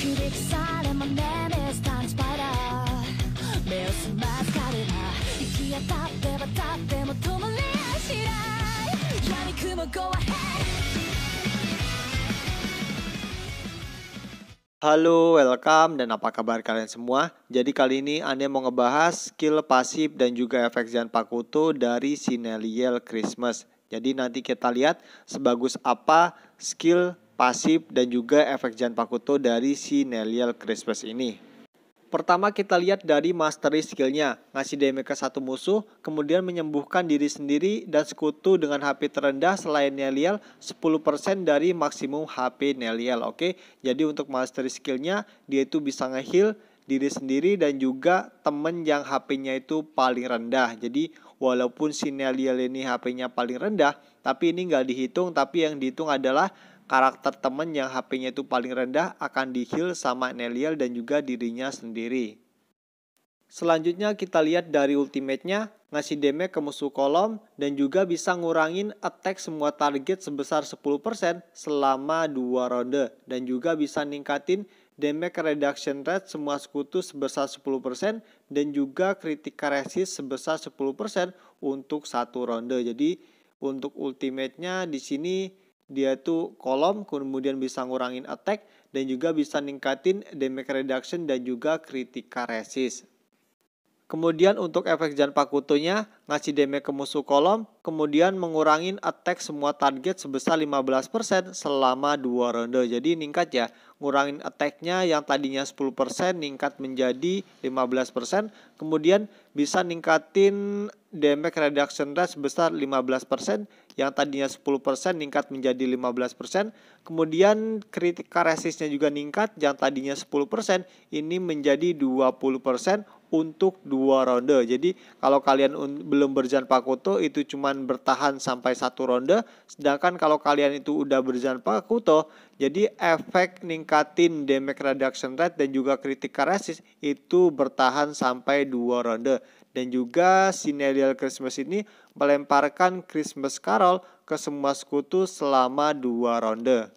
Halo, welcome dan apa kabar kalian semua? Jadi kali ini Anda mau ngebahas skill pasif dan juga efek Zian Pakuto dari Sineliel Christmas. Jadi nanti kita lihat sebagus apa skill pasif dan juga efek Jan Pakuto dari si Nelial Crispus ini. Pertama kita lihat dari mastery skillnya, ngasih damage ke satu musuh, kemudian menyembuhkan diri sendiri dan sekutu dengan HP terendah selain Nelial 10% dari maksimum HP Nelial, oke? Jadi untuk mastery skillnya, dia itu bisa ngeheal diri sendiri dan juga temen yang HP-nya itu paling rendah. Jadi walaupun si Nelial ini HP-nya paling rendah, tapi ini nggak dihitung, tapi yang dihitung adalah karakter temen yang HP-nya itu paling rendah akan dihil sama Nelial dan juga dirinya sendiri. Selanjutnya kita lihat dari ultimate-nya, ngasih damage ke musuh kolom dan juga bisa ngurangin attack semua target sebesar 10% selama 2 ronde dan juga bisa ningkatin damage reduction rate semua sekutu sebesar 10% dan juga critical resist sebesar 10% untuk satu ronde. Jadi untuk ultimate-nya di sini dia tuh kolom kemudian bisa ngurangin attack dan juga bisa ningkatin damage reduction dan juga critical resist Kemudian untuk efek Jan Pakutunya, ngasih damage ke musuh kolom, kemudian mengurangi attack semua target sebesar 15% selama 2 ronde. Jadi ningkat ya, ngurangin attacknya yang tadinya 10% ningkat menjadi 15%, kemudian bisa ningkatin damage reduction rate sebesar 15%, yang tadinya 10% ningkat menjadi 15%, kemudian critical resistnya juga ningkat, yang tadinya 10% ini menjadi 20% untuk dua ronde. Jadi kalau kalian belum berjan pakuto itu cuman bertahan sampai satu ronde. Sedangkan kalau kalian itu udah berjan pakuto, jadi efek ningkatin damage reduction rate dan juga critical resist itu bertahan sampai dua ronde. Dan juga sinerial Christmas ini melemparkan Christmas Carol ke semua sekutu selama dua ronde.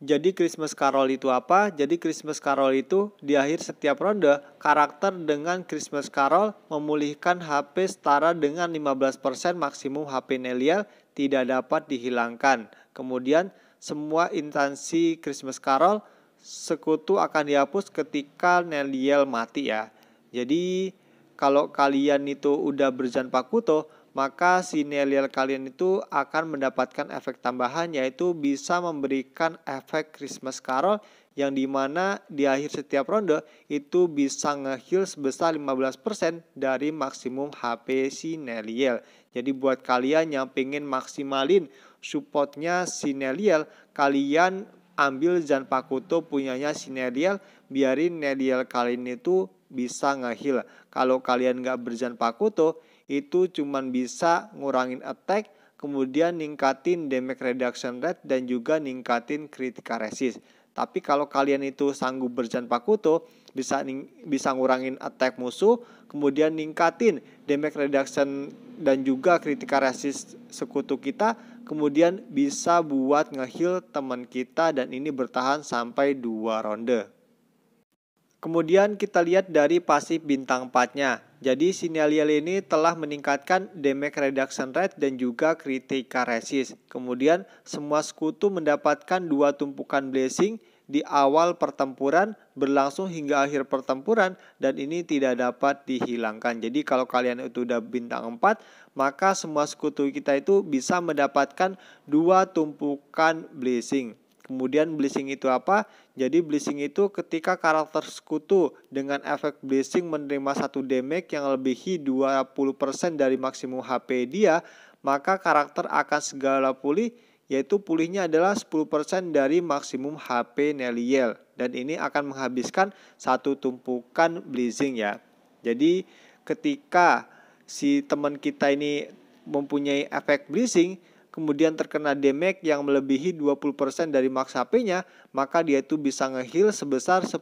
Jadi Christmas Carol itu apa? Jadi Christmas Carol itu di akhir setiap ronde, karakter dengan Christmas Carol memulihkan HP setara dengan 15% maksimum HP Nelia tidak dapat dihilangkan. Kemudian semua instansi Christmas Carol sekutu akan dihapus ketika Neliel mati ya. Jadi kalau kalian itu udah berjan Pakuto, maka sinelial kalian itu akan mendapatkan efek tambahan yaitu bisa memberikan efek Christmas Carol yang dimana di akhir setiap ronde itu bisa ngeheal sebesar 15% dari maksimum HP Sineliel. Jadi buat kalian yang pengen maksimalin supportnya Sineliel, kalian ambil pakuto punyanya Sineliel, biarin Neliel kalian itu bisa ngeheal. Kalau kalian nggak berjan pakuto, itu cuman bisa ngurangin attack, kemudian ningkatin damage reduction rate dan juga ningkatin critical resist. Tapi kalau kalian itu sanggup berjan pakuto, bisa ning, bisa ngurangin attack musuh, kemudian ningkatin damage reduction dan juga critical resist sekutu kita, kemudian bisa buat ngeheal teman kita dan ini bertahan sampai dua ronde. Kemudian kita lihat dari pasif bintang 4-nya. Jadi sinyal ini telah meningkatkan damage reduction rate dan juga critical resist. Kemudian semua sekutu mendapatkan dua tumpukan blessing di awal pertempuran berlangsung hingga akhir pertempuran dan ini tidak dapat dihilangkan. Jadi kalau kalian itu udah bintang 4, maka semua sekutu kita itu bisa mendapatkan dua tumpukan blessing. Kemudian blessing itu apa? Jadi blessing itu ketika karakter sekutu dengan efek blessing menerima satu damage yang lebihi 20% dari maksimum HP dia, maka karakter akan segala pulih yaitu pulihnya adalah 10% dari maksimum HP Neliel dan ini akan menghabiskan satu tumpukan blessing ya. Jadi ketika si teman kita ini mempunyai efek blessing kemudian terkena damage yang melebihi 20% dari max HP-nya, maka dia itu bisa ngeheal sebesar 10%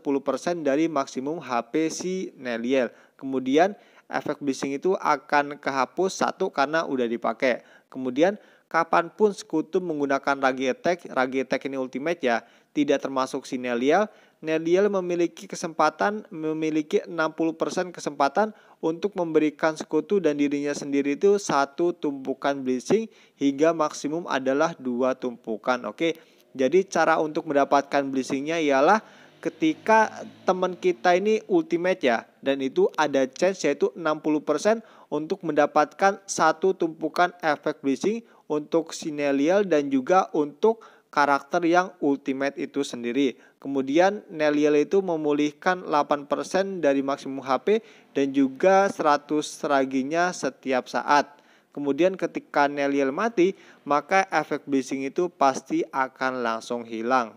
dari maksimum HP si Neliel. Kemudian efek blessing itu akan kehapus satu karena udah dipakai. Kemudian kapanpun sekutu menggunakan ragi attack, ragi attack ini ultimate ya, tidak termasuk si Neliel, Nelial nah, memiliki kesempatan memiliki 60% kesempatan untuk memberikan sekutu dan dirinya sendiri itu satu tumpukan blessing hingga maksimum adalah dua tumpukan. Oke. Jadi cara untuk mendapatkan blessingnya ialah ketika teman kita ini ultimate ya dan itu ada chance yaitu 60% untuk mendapatkan satu tumpukan efek blessing untuk Sinelial dan juga untuk karakter yang ultimate itu sendiri. Kemudian Neliel itu memulihkan 8% dari maksimum HP dan juga 100 seraginya setiap saat. Kemudian ketika Neliel mati, maka efek blessing itu pasti akan langsung hilang.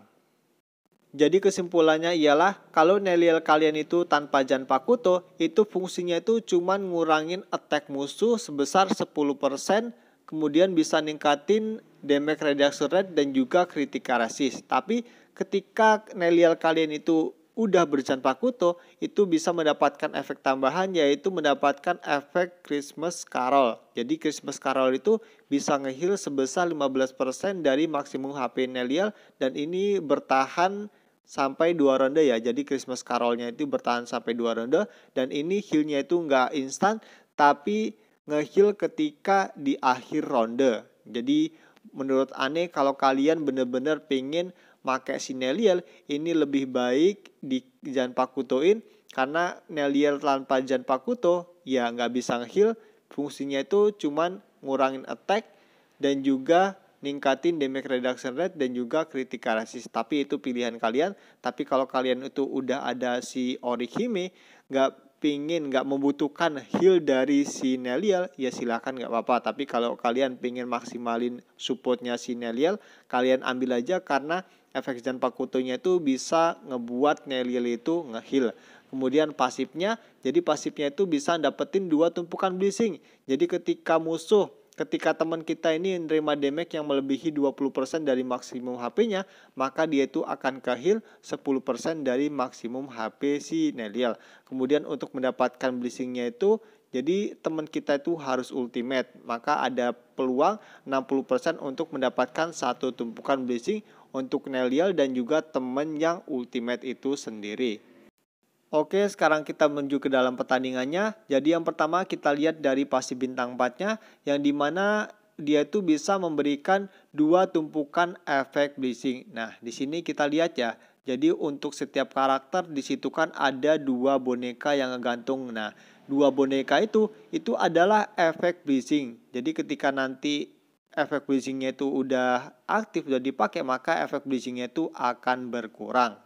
Jadi kesimpulannya ialah kalau Neliel kalian itu tanpa Jan Pakuto, itu fungsinya itu cuman ngurangin attack musuh sebesar 10%, kemudian bisa ningkatin demek redaksurat dan juga kritik rasis. Tapi ketika Nelial kalian itu udah berjalan Pakuto, itu bisa mendapatkan efek tambahan yaitu mendapatkan efek Christmas Carol. Jadi Christmas Carol itu bisa ngehil sebesar 15% dari maksimum HP Nelial dan ini bertahan sampai dua ronde ya. Jadi Christmas Carolnya itu bertahan sampai dua ronde dan ini healnya itu nggak instan tapi ngehil ketika di akhir ronde. Jadi menurut aneh kalau kalian benar-benar pengen pakai si Neliel ini lebih baik di Jan Pakutoin karena Neliel tanpa Jan Pakuto ya nggak bisa heal fungsinya itu cuman ngurangin attack dan juga ningkatin damage reduction rate dan juga critical resist. Tapi itu pilihan kalian. Tapi kalau kalian itu udah ada si Orihime, nggak pingin nggak membutuhkan heal dari si Neliel ya silakan nggak apa-apa tapi kalau kalian pingin maksimalin supportnya si Neliel kalian ambil aja karena efek dan pakutonya itu bisa ngebuat Neliel itu ngeheal kemudian pasifnya jadi pasifnya itu bisa dapetin dua tumpukan blessing jadi ketika musuh ketika teman kita ini menerima damage yang melebihi 20% dari maksimum HP-nya, maka dia itu akan ke heal 10% dari maksimum HP si Nelial. Kemudian untuk mendapatkan blessing-nya itu jadi teman kita itu harus ultimate, maka ada peluang 60% untuk mendapatkan satu tumpukan blessing untuk Nelial dan juga teman yang ultimate itu sendiri. Oke, sekarang kita menuju ke dalam pertandingannya. Jadi yang pertama kita lihat dari pasti bintang 4-nya yang dimana dia itu bisa memberikan dua tumpukan efek blessing. Nah, di sini kita lihat ya. Jadi untuk setiap karakter di situ kan ada dua boneka yang ngegantung. Nah, dua boneka itu itu adalah efek blessing. Jadi ketika nanti efek blessingnya itu udah aktif, udah dipakai, maka efek blessingnya itu akan berkurang.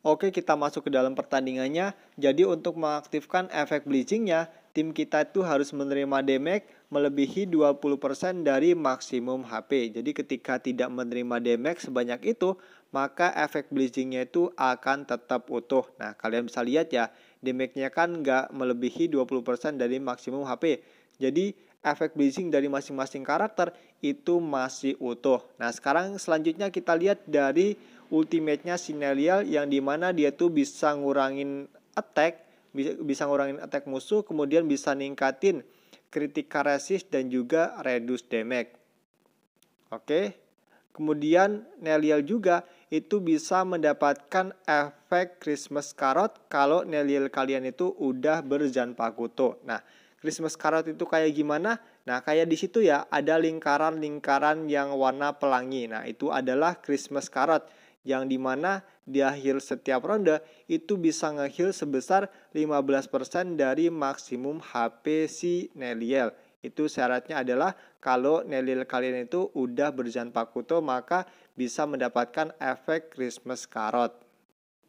Oke, kita masuk ke dalam pertandingannya. Jadi untuk mengaktifkan efek bleachingnya, tim kita itu harus menerima damage melebihi 20% dari maksimum HP. Jadi ketika tidak menerima damage sebanyak itu, maka efek bleachingnya itu akan tetap utuh. Nah, kalian bisa lihat ya, damage-nya kan nggak melebihi 20% dari maksimum HP. Jadi efek bleaching dari masing-masing karakter itu masih utuh. Nah, sekarang selanjutnya kita lihat dari ultimate-nya Sinelial yang dimana dia tuh bisa ngurangin attack, bisa, ngurangin attack musuh, kemudian bisa ningkatin critical resist dan juga reduce damage. Oke. Kemudian Nelial juga itu bisa mendapatkan efek Christmas Carrot kalau Nelial kalian itu udah berjan pakuto. Nah, Christmas Carrot itu kayak gimana? Nah, kayak di situ ya ada lingkaran-lingkaran yang warna pelangi. Nah, itu adalah Christmas Carrot yang dimana di akhir setiap ronde itu bisa ngehil sebesar 15% dari maksimum HP si Neliel. Itu syaratnya adalah kalau Neliel kalian itu udah berjan Pakuto maka bisa mendapatkan efek Christmas Carrot.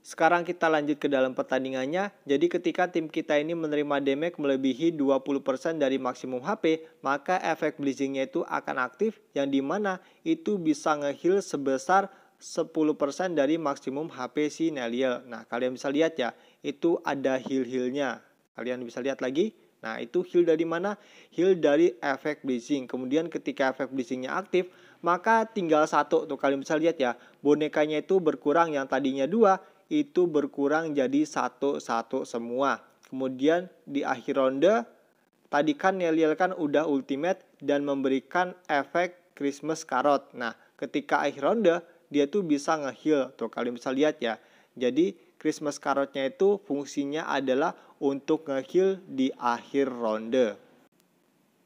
Sekarang kita lanjut ke dalam pertandingannya. Jadi ketika tim kita ini menerima damage melebihi 20% dari maksimum HP, maka efek blizzingnya itu akan aktif yang dimana itu bisa ngehil sebesar 10% dari maksimum HP si Neliel. Nah, kalian bisa lihat ya, itu ada heal heelnya Kalian bisa lihat lagi. Nah, itu heal dari mana? Heal dari efek bleaching. Kemudian ketika efek bleachingnya aktif, maka tinggal satu. Tuh kalian bisa lihat ya, bonekanya itu berkurang yang tadinya dua, itu berkurang jadi satu-satu semua. Kemudian di akhir ronde, tadi kan Neliel kan udah ultimate dan memberikan efek Christmas Carrot. Nah, ketika akhir ronde, dia tuh bisa ngeheal tuh kalian bisa lihat ya jadi Christmas carrotnya itu fungsinya adalah untuk ngeheal di akhir ronde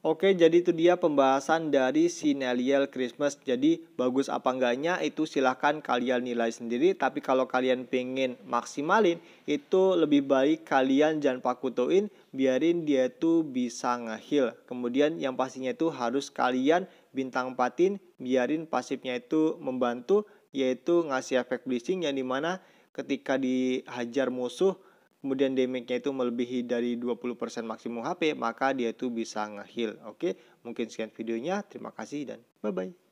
Oke, jadi itu dia pembahasan dari Sinelial Christmas. Jadi, bagus apa enggaknya itu silahkan kalian nilai sendiri. Tapi kalau kalian pengen maksimalin, itu lebih baik kalian jangan pakutuin, biarin dia tuh bisa ngeheal Kemudian yang pastinya itu harus kalian bintang patin, biarin pasifnya itu membantu, yaitu ngasih efek blessing yang dimana ketika dihajar musuh kemudian damage-nya itu melebihi dari 20% maksimum HP maka dia itu bisa ngeheal oke mungkin sekian videonya terima kasih dan bye bye